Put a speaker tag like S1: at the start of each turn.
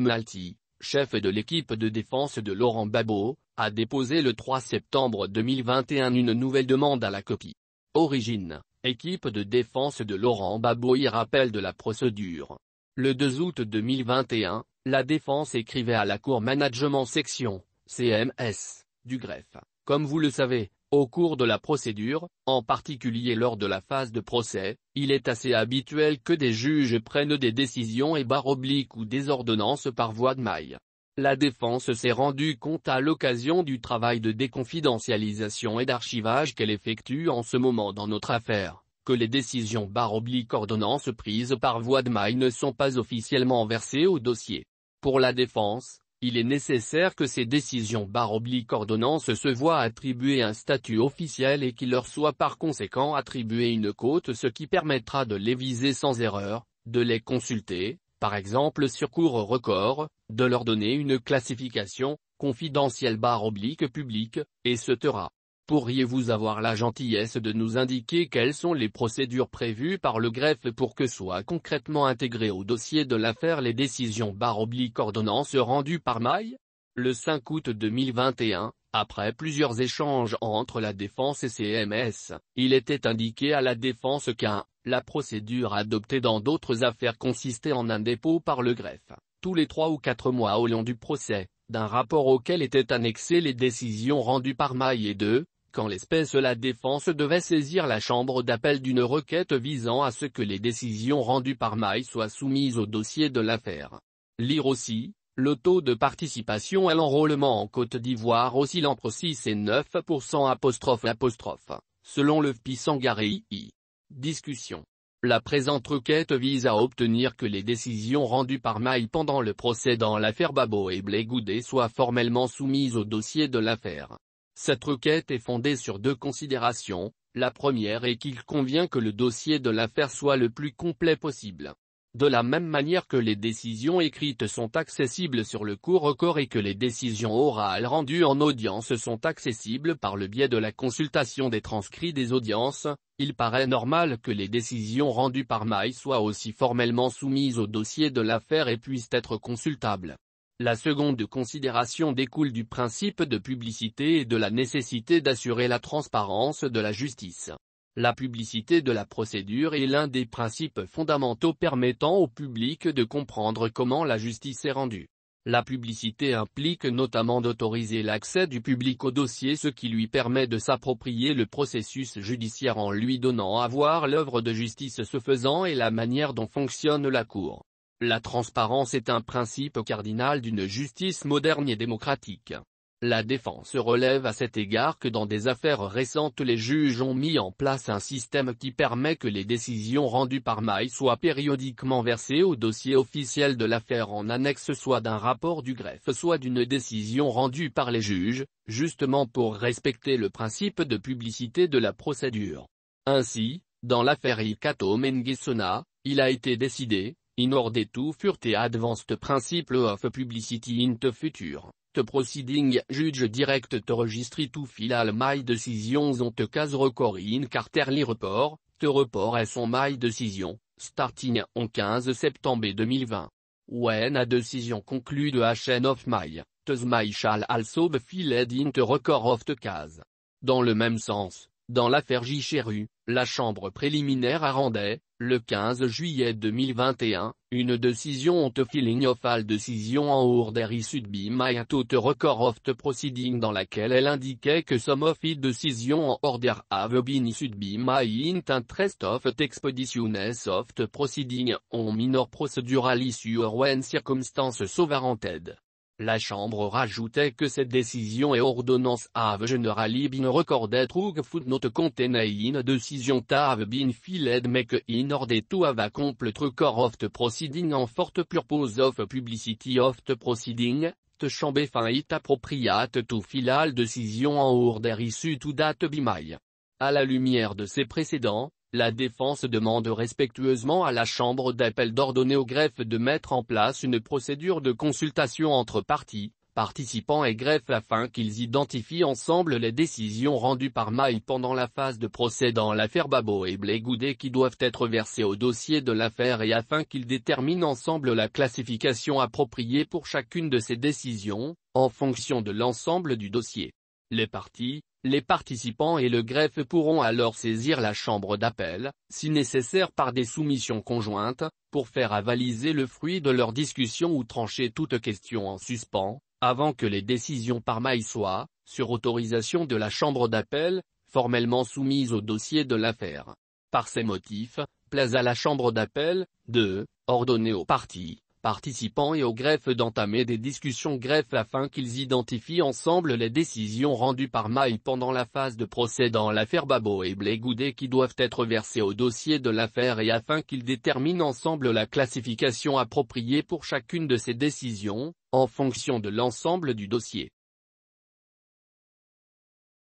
S1: Malti, chef de l'équipe de défense de Laurent Babo, a déposé le 3 septembre 2021 une nouvelle demande à la copie. Origine, équipe de défense de Laurent Babo y rappelle de la procédure. Le 2 août 2021, la défense écrivait à la Cour Management Section, CMS, du greffe. Comme vous le savez, au cours de la procédure, en particulier lors de la phase de procès, il est assez habituel que des juges prennent des décisions et barres obliques ou des ordonnances par voie de maille. La défense s'est rendue compte à l'occasion du travail de déconfidentialisation et d'archivage qu'elle effectue en ce moment dans notre affaire, que les décisions barres obliques ordonnances prises par voie de maille ne sont pas officiellement versées au dossier. Pour la défense, il est nécessaire que ces décisions barre oblique ordonnance se voient attribuer un statut officiel et qu'il leur soit par conséquent attribué une cote ce qui permettra de les viser sans erreur, de les consulter, par exemple sur cours record, de leur donner une classification, confidentielle barre oblique publique, etc pourriez-vous avoir la gentillesse de nous indiquer quelles sont les procédures prévues par le greffe pour que soient concrètement intégrées au dossier de l'affaire les décisions barre oblique ordonnance rendues par Maille Le 5 août 2021, après plusieurs échanges entre la défense et CMS, il était indiqué à la défense qu'un la procédure adoptée dans d'autres affaires consistait en un dépôt par le greffe, tous les trois ou quatre mois au long du procès, d'un rapport auquel étaient annexées les décisions rendues par Maille et deux, quand l'espèce la défense devait saisir la chambre d'appel d'une requête visant à ce que les décisions rendues par Maï soient soumises au dossier de l'affaire. Lire aussi, le taux de participation à l'enrôlement en Côte d'Ivoire oscille entre 6 et 9% apostrophe apostrophe, selon le FPI Sangaré Discussion. La présente requête vise à obtenir que les décisions rendues par Maï pendant le procès dans l'affaire Babo et Blé soient formellement soumises au dossier de l'affaire. Cette requête est fondée sur deux considérations, la première est qu'il convient que le dossier de l'affaire soit le plus complet possible. De la même manière que les décisions écrites sont accessibles sur le court record et que les décisions orales rendues en audience sont accessibles par le biais de la consultation des transcrits des audiences, il paraît normal que les décisions rendues par mail soient aussi formellement soumises au dossier de l'affaire et puissent être consultables. La seconde considération découle du principe de publicité et de la nécessité d'assurer la transparence de la justice. La publicité de la procédure est l'un des principes fondamentaux permettant au public de comprendre comment la justice est rendue. La publicité implique notamment d'autoriser l'accès du public au dossier ce qui lui permet de s'approprier le processus judiciaire en lui donnant à voir l'œuvre de justice se faisant et la manière dont fonctionne la Cour. La transparence est un principe cardinal d'une justice moderne et démocratique. La défense relève à cet égard que dans des affaires récentes les juges ont mis en place un système qui permet que les décisions rendues par mail soient périodiquement versées au dossier officiel de l'affaire en annexe soit d'un rapport du greffe soit d'une décision rendue par les juges, justement pour respecter le principe de publicité de la procédure. Ainsi, dans l'affaire Ikato Mengesona, il a été décidé, in order to further advanced principle of publicity in the future, the proceeding judge direct to registry to file my decisions on the case record in quarterly report, the report is on my decision, starting on 15 septembre 2020. When a decision conclude a chain of my, the my shall also be filed in the record of the case. Dans le même sens, dans l'affaire Jichéru, la Chambre préliminaire a rendu, le 15 juillet 2021, une décision on te feeling of all decision en order issued by my record of proceeding dans laquelle elle indiquait que some of the decision en order have been issued by my interest of the of the proceeding on minor procedural issue or when circumstances so la Chambre rajoutait que cette décision et ordonnance have generally been recorded through footnote containing decision have been filed make in order to have a complete record of proceeding en forte purpose of publicity of the proceeding, the chamber fin it appropriate to final decision en order issue to date by À la lumière de ces précédents, la défense demande respectueusement à la Chambre d'appel d'ordonner au greffe de mettre en place une procédure de consultation entre parties, participants et greffe, afin qu'ils identifient ensemble les décisions rendues par Maï pendant la phase de procès dans l'affaire Babo et Blégoudé qui doivent être versées au dossier de l'affaire et afin qu'ils déterminent ensemble la classification appropriée pour chacune de ces décisions, en fonction de l'ensemble du dossier. Les partis, les participants et le greffe pourront alors saisir la chambre d'appel, si nécessaire par des soumissions conjointes, pour faire avaliser le fruit de leur discussion ou trancher toute question en suspens, avant que les décisions par mail soient, sur autorisation de la chambre d'appel, formellement soumises au dossier de l'affaire. Par ces motifs, place à la chambre d'appel, de, ordonner aux parties, participants et aux greffes d'entamer des discussions greffes afin qu'ils identifient ensemble les décisions rendues par Maï pendant la phase de procès dans l'affaire Babo et Blégoudé qui doivent être versées au dossier de l'affaire et afin qu'ils déterminent ensemble la classification appropriée pour chacune de ces décisions, en fonction de l'ensemble du dossier.